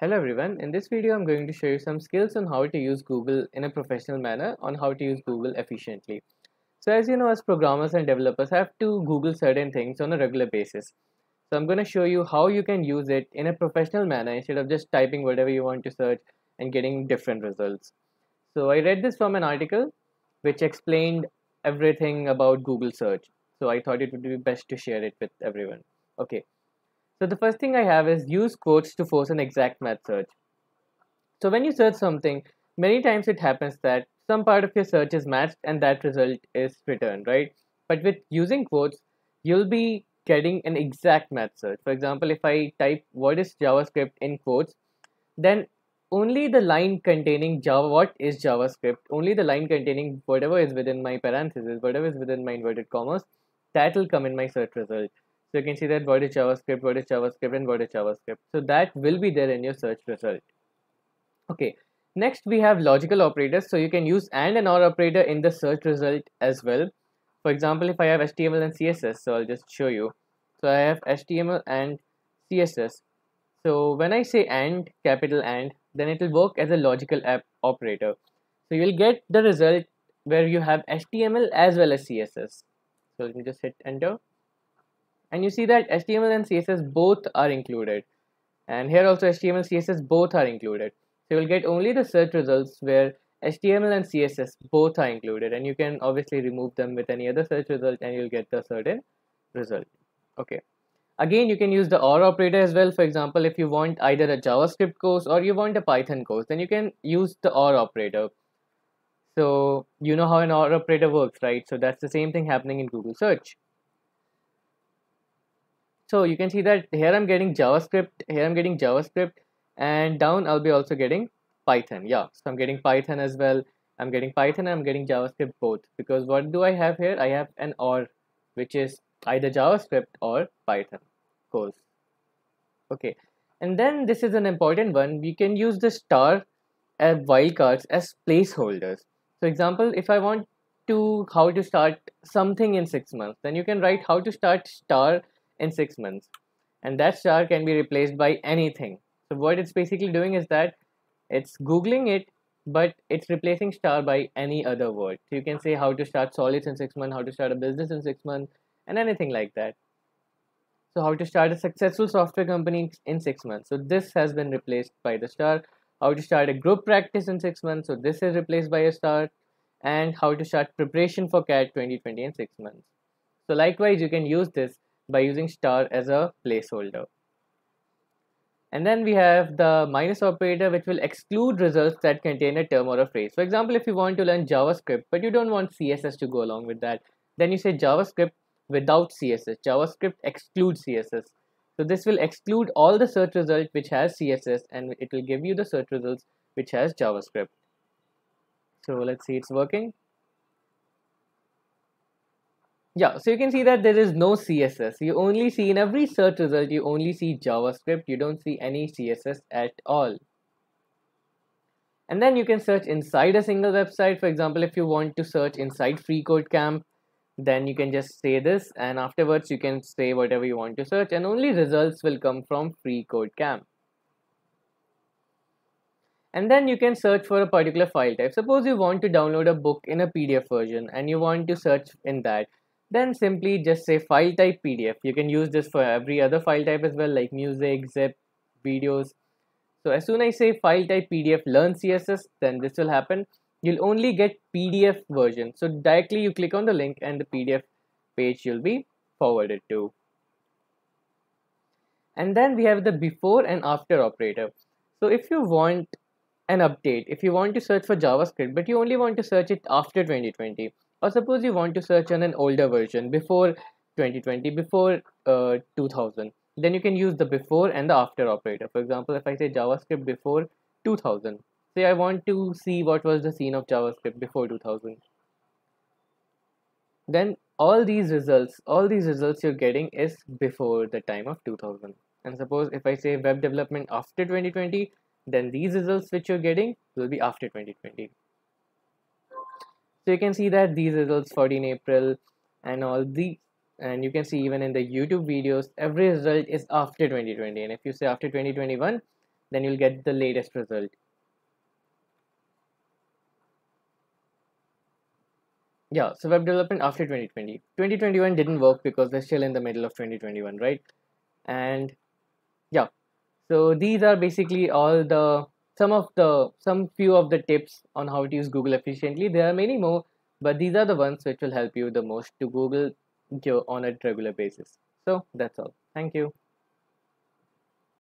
Hello everyone, in this video I'm going to show you some skills on how to use Google in a professional manner on how to use Google efficiently. So as you know as programmers and developers I have to Google certain things on a regular basis. So I'm going to show you how you can use it in a professional manner instead of just typing whatever you want to search and getting different results. So I read this from an article which explained everything about Google search. So I thought it would be best to share it with everyone. Okay. So the first thing I have is use quotes to force an exact match search. So when you search something, many times it happens that some part of your search is matched and that result is returned, right? But with using quotes, you'll be getting an exact match search. For example, if I type what is JavaScript in quotes, then only the line containing Java, what is JavaScript, only the line containing whatever is within my parentheses, whatever is within my inverted commas, that will come in my search result. So you can see that void JavaScript, void JavaScript, and void JavaScript. So that will be there in your search result. Okay. Next, we have logical operators. So you can use AND and OR operator in the search result as well. For example, if I have HTML and CSS, so I'll just show you. So I have HTML and CSS. So when I say AND, capital AND, then it will work as a logical app operator. So you'll get the result where you have HTML as well as CSS. So let me just hit enter and you see that HTML and CSS both are included and here also HTML CSS both are included so you will get only the search results where HTML and CSS both are included and you can obviously remove them with any other search result and you'll get the certain result okay again you can use the or operator as well for example if you want either a JavaScript course or you want a Python course then you can use the or operator so you know how an or operator works right so that's the same thing happening in Google search so you can see that here I'm getting JavaScript, here I'm getting JavaScript, and down I'll be also getting Python. Yeah, so I'm getting Python as well. I'm getting Python I'm getting JavaScript both because what do I have here? I have an OR, which is either JavaScript or Python course. Okay, and then this is an important one. We can use the star and wildcards as placeholders. So, example, if I want to how to start something in six months, then you can write how to start star in six months and that star can be replaced by anything so what it's basically doing is that it's googling it but it's replacing star by any other word so you can say how to start solids in six months how to start a business in six months and anything like that so how to start a successful software company in six months so this has been replaced by the star how to start a group practice in six months so this is replaced by a star and how to start preparation for cat 2020 in six months so likewise you can use this by using star as a placeholder. And then we have the minus operator which will exclude results that contain a term or a phrase. For example, if you want to learn JavaScript but you don't want CSS to go along with that, then you say JavaScript without CSS. JavaScript excludes CSS. So this will exclude all the search results which has CSS and it will give you the search results which has JavaScript. So let's see it's working. Yeah, so you can see that there is no CSS. You only see in every search result, you only see JavaScript. You don't see any CSS at all. And then you can search inside a single website. For example, if you want to search inside FreeCodeCamp, then you can just say this and afterwards you can say whatever you want to search and only results will come from FreeCodeCamp. And then you can search for a particular file type. Suppose you want to download a book in a PDF version and you want to search in that then simply just say file type PDF. You can use this for every other file type as well like music, zip, videos. So as soon as I say file type PDF learn CSS, then this will happen. You'll only get PDF version. So directly you click on the link and the PDF page you'll be forwarded to. And then we have the before and after operator. So if you want an update, if you want to search for JavaScript, but you only want to search it after 2020, or suppose you want to search on an older version before 2020 before uh, 2000 then you can use the before and the after operator for example if i say javascript before 2000 say i want to see what was the scene of javascript before 2000 then all these results all these results you're getting is before the time of 2000 and suppose if i say web development after 2020 then these results which you're getting will be after 2020 so you can see that these results 14 April and all the and you can see even in the YouTube videos every result is after 2020 and if you say after 2021 then you'll get the latest result yeah so web development after 2020 2021 didn't work because they're still in the middle of 2021 right and yeah so these are basically all the some of the some few of the tips on how to use Google efficiently. There are many more, but these are the ones which will help you the most to Google on a regular basis. So that's all. Thank you.